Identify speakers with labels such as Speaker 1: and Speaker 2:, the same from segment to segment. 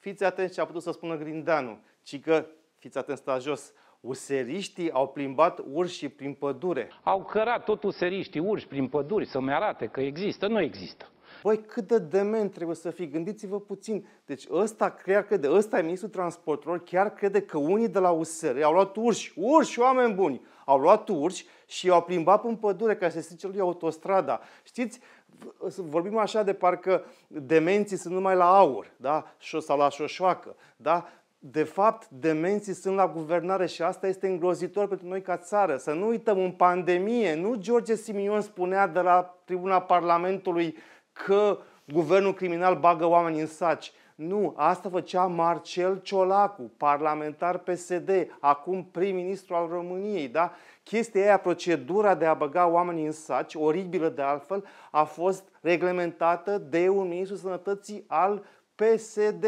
Speaker 1: Fiți atenți ce a putut să spună Grindanu, ci că, fiți atenți, la jos, useriștii au plimbat urși prin pădure. Au cărat tot useriștii urși prin păduri să-mi arate că există, nu există. Băi, cât de dement trebuie să fii, gândiți-vă puțin. Deci ăsta chiar crede, ăsta e ministrul transporturilor, chiar crede că unii de la USR au luat urși, urși, oameni buni, au luat urși și i-au plimbat în pădure ca să strice lui autostrada. Știți, vorbim așa de parcă demenții sunt numai la aur, da? sau la șoșoacă, da? De fapt, demenții sunt la guvernare și asta este îngrozitor pentru noi ca țară. Să nu uităm, în pandemie, nu George Simion spunea de la tribuna Parlamentului că guvernul criminal bagă oameni în saci. Nu, asta făcea Marcel Ciolacu, parlamentar PSD, acum prim-ministru al României. Da? Chestia aia, procedura de a băga oamenii în saci, oribilă de altfel, a fost reglementată de un ministru sănătății al PSD.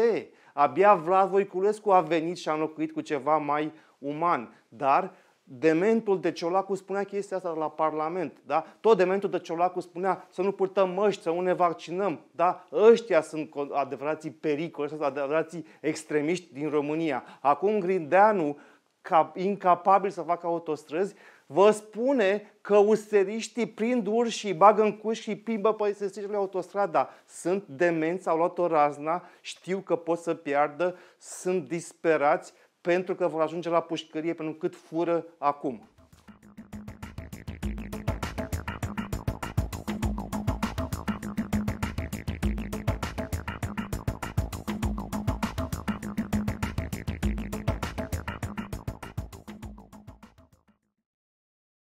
Speaker 1: Abia Vlad Voiculescu a venit și a înlocuit cu ceva mai uman. Dar Dementul de Ciolacu spunea chestia asta la Parlament. Da? Tot dementul de Ciolacu spunea să nu purtăm măști, să nu ne vaccinăm. Da? Ăștia sunt adevărații pericole, sunt adevărații extremiști din România. Acum Grindeanu, ca incapabil să facă autostrăzi, vă spune că useriștii prind urși, bagă în cuși și pimbă pe se strică autostrada. Sunt demenți, au luat o razna, știu că pot să piardă, sunt disperați, pentru că vor ajunge la pușcărie pentru cât fură acum.